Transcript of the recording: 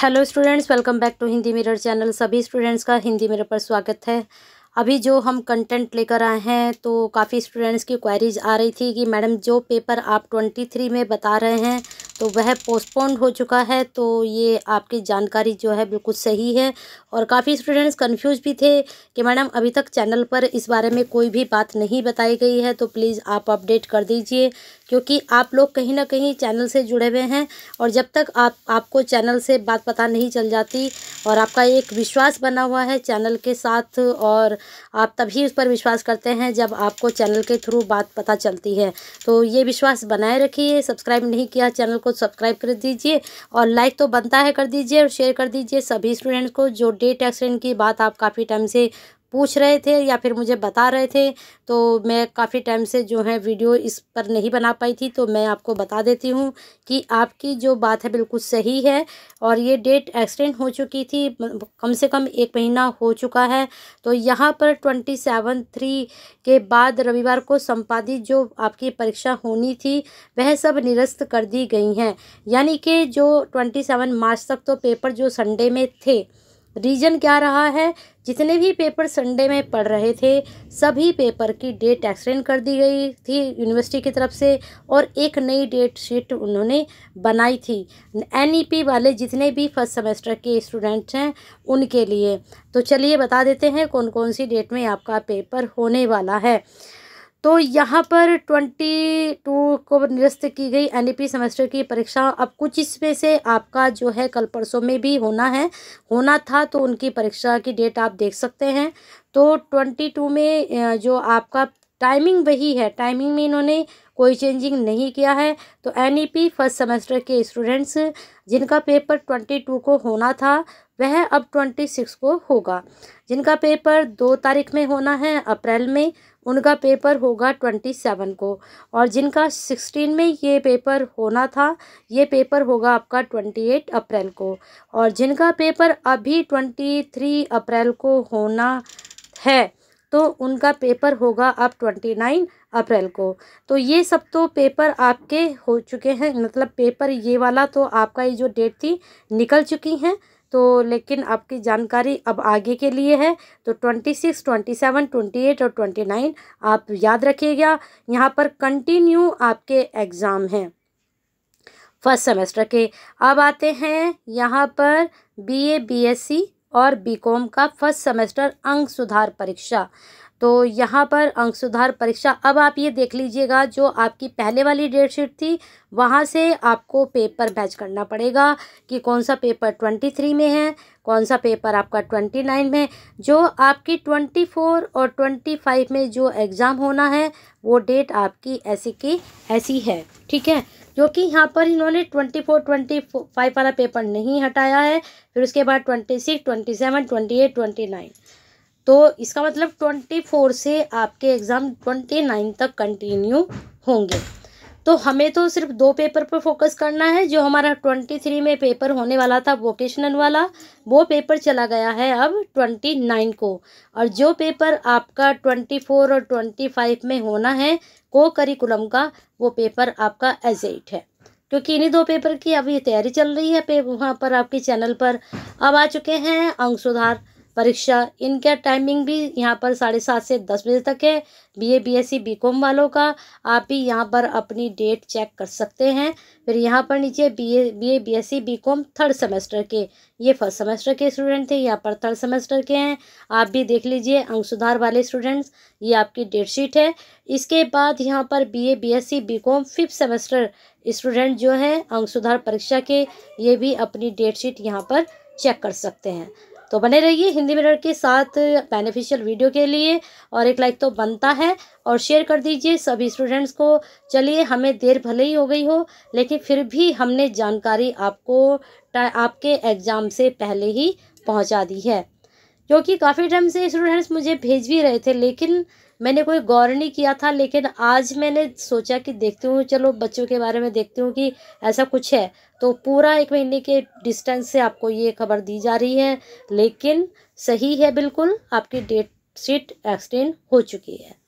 hello students welcome back to Hindi mirror channel सभी students का Hindi mirror पर स्वागत है अभी जो हम कंटेंट लेकर आए हैं तो काफ़ी स्टूडेंट्स की क्वारीज आ रही थी कि मैडम जो पेपर आप ट्वेंटी थ्री में बता रहे हैं तो वह पोस्टपोन्ड हो चुका है तो ये आपकी जानकारी जो है बिल्कुल सही है और काफ़ी स्टूडेंट्स कंफ्यूज भी थे कि मैडम अभी तक चैनल पर इस बारे में कोई भी बात नहीं बताई गई है तो प्लीज़ आप अपडेट कर दीजिए क्योंकि आप लोग कहीं ना कहीं चैनल से जुड़े हुए हैं और जब तक आप आपको चैनल से बात पता नहीं चल जाती और आपका एक विश्वास बना हुआ है चैनल के साथ और आप तभी उस पर विश्वास करते हैं जब आपको चैनल के थ्रू बात पता चलती है तो ये विश्वास बनाए रखिए सब्सक्राइब नहीं किया चैनल को सब्सक्राइब कर दीजिए और लाइक तो बनता है कर दीजिए और शेयर कर दीजिए सभी स्टूडेंट्स को जो डेट एक्सीडेंट की बात आप काफ़ी टाइम से पूछ रहे थे या फिर मुझे बता रहे थे तो मैं काफ़ी टाइम से जो है वीडियो इस पर नहीं बना पाई थी तो मैं आपको बता देती हूँ कि आपकी जो बात है बिल्कुल सही है और ये डेट एक्सटेंड हो चुकी थी मतलब कम से कम एक महीना हो चुका है तो यहाँ पर ट्वेंटी सेवन थ्री के बाद रविवार को संपादित जो आपकी परीक्षा होनी थी वह सब निरस्त कर दी गई हैं यानी कि जो ट्वेंटी सेवन मार्च तक तो पेपर जो संडे में थे रीज़न क्या रहा है जितने भी पेपर संडे में पढ़ रहे थे सभी पेपर की डेट एक्सटेंड कर दी गई थी यूनिवर्सिटी की तरफ से और एक नई डेट शीट उन्होंने बनाई थी एनईपी e वाले जितने भी फर्स्ट सेमेस्टर के स्टूडेंट्स हैं उनके लिए तो चलिए बता देते हैं कौन कौन सी डेट में आपका पेपर होने वाला है तो यहाँ पर ट्वेंटी टू को निरस्त की गई एनईपी e सेमेस्टर की परीक्षा अब कुछ इसमें से आपका जो है कल परसों में भी होना है होना था तो उनकी परीक्षा की डेट आप देख सकते हैं तो ट्वेंटी टू में जो आपका टाइमिंग वही है टाइमिंग में इन्होंने कोई चेंजिंग नहीं किया है तो एनईपी e फर्स्ट सेमेस्टर के स्टूडेंट्स जिनका पेपर ट्वेंटी टू को होना था वह अब ट्वेंटी सिक्स को होगा जिनका पेपर दो तारीख में होना है अप्रैल में उनका पेपर होगा ट्वेंटी सेवन को और जिनका सिक्सटीन में ये पेपर होना था ये पेपर होगा आपका ट्वेंटी एट अप्रैल को और जिनका पेपर अभी ट्वेंटी थ्री अप्रैल को होना है तो उनका पेपर होगा अब ट्वेंटी नाइन अप्रैल को तो ये सब तो पेपर आपके हो चुके हैं मतलब पेपर ये वाला तो आपका ये जो डेट थी निकल चुकी हैं तो लेकिन आपकी जानकारी अब आगे के लिए है तो twenty six twenty seven twenty eight और ट्वेंटी नाइन आप याद रखिएगा यहाँ पर कंटिन्यू आपके एग्ज़ाम हैं फर्स्ट सेमेस्टर के अब आते हैं यहाँ पर बीए बीएससी और बीकॉम का फर्स्ट सेमेस्टर अंक सुधार परीक्षा तो यहाँ पर अंक सुधार परीक्षा अब आप ये देख लीजिएगा जो आपकी पहले वाली डेट शीट थी वहाँ से आपको पेपर बैच करना पड़ेगा कि कौन सा पेपर ट्वेंटी थ्री में है कौन सा पेपर आपका ट्वेंटी नाइन में जो आपकी ट्वेंटी फोर और ट्वेंटी फाइव में जो एग्ज़ाम होना है वो डेट आपकी ऐसी की ऐसी है ठीक है जो कि यहाँ पर इन्होंने ट्वेंटी फोर ट्वेंटी फाइव वाला पेपर नहीं हटाया है फिर उसके बाद twenty six twenty seven twenty eight twenty nine तो इसका मतलब ट्वेंटी फोर से आपके एग्ज़ाम ट्वेंटी नाइन तक कंटिन्यू होंगे तो हमें तो सिर्फ दो पेपर पर फोकस करना है जो हमारा ट्वेंटी थ्री में पेपर होने वाला था वोकेशनल वाला वो पेपर चला गया है अब ट्वेंटी नाइन को और जो पेपर आपका ट्वेंटी फोर और ट्वेंटी फाइव में होना है को करिकुलम का वो पेपर आपका एजेट है क्योंकि इन्हीं दो पेपर की अभी तैयारी चल रही है पे वहाँ पर आपके चैनल पर अब आ चुके हैं अंक सुधार परीक्षा इनका टाइमिंग भी यहाँ पर साढ़े सात से दस बजे तक है बीए बीएससी बीकॉम वालों का आप भी यहाँ पर अपनी डेट चेक कर सकते हैं फिर यहाँ पर नीचे BA BA BSc BCom third semester के ये फर्स्ट सेमेस्टर के स्टूडेंट थे यहाँ पर थर्ड सेमेस्टर के हैं आप भी देख लीजिए अंक सुधार वाले स्टूडेंट्स ये आपकी डेट शीट है इसके बाद यहाँ पर B A B fifth semester student जो है अंक सुधार परीक्षा के ये भी अपनी डेट शीट यहाँ पर चेक कर सकते हैं तो बने रहिए हिंदी मिरर के साथ बेनिफिशियल वीडियो के लिए और एक लाइक तो बनता है और शेयर कर दीजिए सभी स्टूडेंट्स को चलिए हमें देर भले ही हो गई हो लेकिन फिर भी हमने जानकारी आपको आपके एग्ज़ाम से पहले ही पहुंचा दी है क्योंकि काफ़ी टाइम से स्टूडेंट्स मुझे भेज भी रहे थे लेकिन मैंने कोई गौर नहीं किया था लेकिन आज मैंने सोचा कि देखती हूँ चलो बच्चों के बारे में देखती हूँ कि ऐसा कुछ है तो पूरा एक महीने के डिस्टेंस से आपको ये खबर दी जा रही है लेकिन सही है बिल्कुल आपकी डेट शीट एक्सटेंड हो चुकी है